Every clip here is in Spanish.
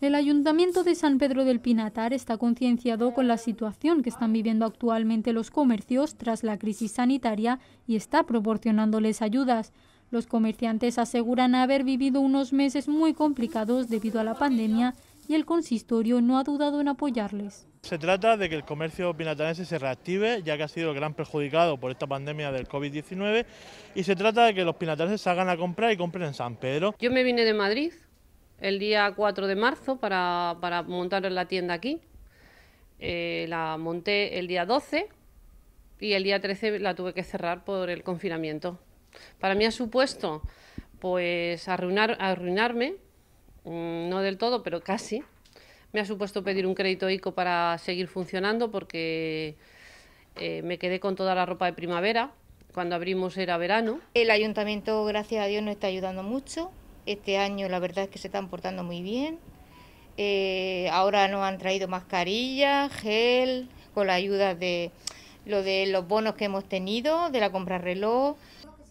El Ayuntamiento de San Pedro del Pinatar está concienciado con la situación que están viviendo actualmente los comercios tras la crisis sanitaria y está proporcionándoles ayudas. Los comerciantes aseguran haber vivido unos meses muy complicados debido a la pandemia y el consistorio no ha dudado en apoyarles. Se trata de que el comercio pinatarense se reactive, ya que ha sido gran perjudicado por esta pandemia del COVID-19, y se trata de que los pinatarenses salgan a comprar y compren en San Pedro. Yo me vine de Madrid el día 4 de marzo para, para montar la tienda aquí. Eh, la monté el día 12 y el día 13 la tuve que cerrar por el confinamiento. Para mí ha supuesto pues arruinar, arruinarme, mm, no del todo, pero casi. Me ha supuesto pedir un crédito ICO para seguir funcionando porque eh, me quedé con toda la ropa de primavera. Cuando abrimos era verano. El ayuntamiento, gracias a Dios, nos está ayudando mucho este año la verdad es que se están portando muy bien. Eh, ahora nos han traído mascarillas, gel, con la ayuda de lo de los bonos que hemos tenido, de la compra reloj.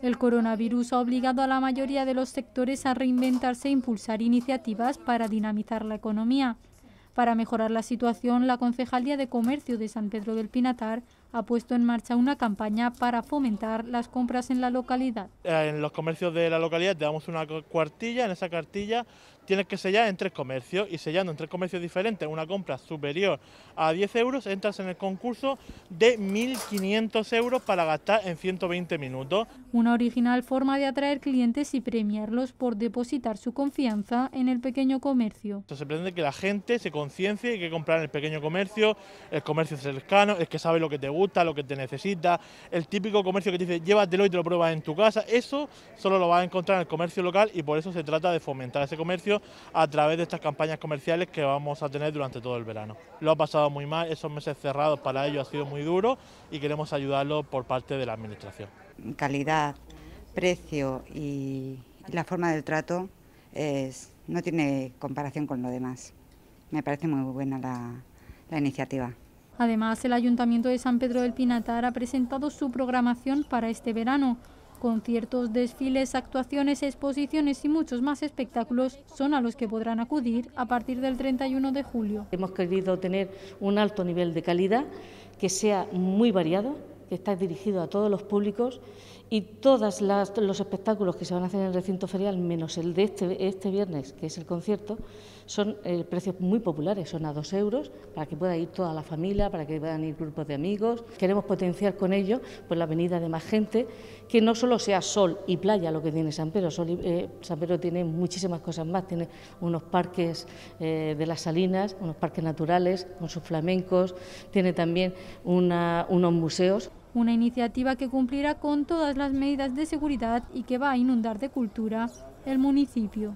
El coronavirus ha obligado a la mayoría de los sectores a reinventarse e impulsar iniciativas para dinamizar la economía. Para mejorar la situación, la Concejalía de Comercio de San Pedro del Pinatar ha puesto en marcha una campaña para fomentar las compras en la localidad. Eh, en los comercios de la localidad te damos una cuartilla, en esa cartilla tienes que sellar en tres comercios y sellando en tres comercios diferentes una compra superior a 10 euros, entras en el concurso de 1.500 euros para gastar en 120 minutos. Una original forma de atraer clientes y premiarlos por depositar su confianza en el pequeño comercio. Se pretende que la gente se conciencie y que comprar en el pequeño comercio, el comercio cercano, es que sabe lo que te gusta gusta, lo que te necesita, el típico comercio que te dice llévatelo y te lo pruebas en tu casa, eso solo lo vas a encontrar en el comercio local y por eso se trata de fomentar ese comercio a través de estas campañas comerciales que vamos a tener durante todo el verano. Lo ha pasado muy mal, esos meses cerrados para ellos ha sido muy duro y queremos ayudarlo por parte de la Administración. Calidad, precio y la forma del trato no tiene comparación con lo demás. Me parece muy buena la iniciativa. Además, el Ayuntamiento de San Pedro del Pinatar ha presentado su programación para este verano. Conciertos, desfiles, actuaciones, exposiciones y muchos más espectáculos son a los que podrán acudir a partir del 31 de julio. Hemos querido tener un alto nivel de calidad, que sea muy variado, que está dirigido a todos los públicos y todos los espectáculos que se van a hacer en el recinto ferial, menos el de este, este viernes, que es el concierto, son eh, precios muy populares, son a dos euros, para que pueda ir toda la familia, para que puedan ir grupos de amigos. Queremos potenciar con ello pues, la venida de más gente, que no solo sea sol y playa lo que tiene San Pedro, eh, San Pedro tiene muchísimas cosas más, tiene unos parques eh, de las salinas, unos parques naturales con sus flamencos, tiene también unos museos una iniciativa que cumplirá con todas las medidas de seguridad y que va a inundar de cultura el municipio.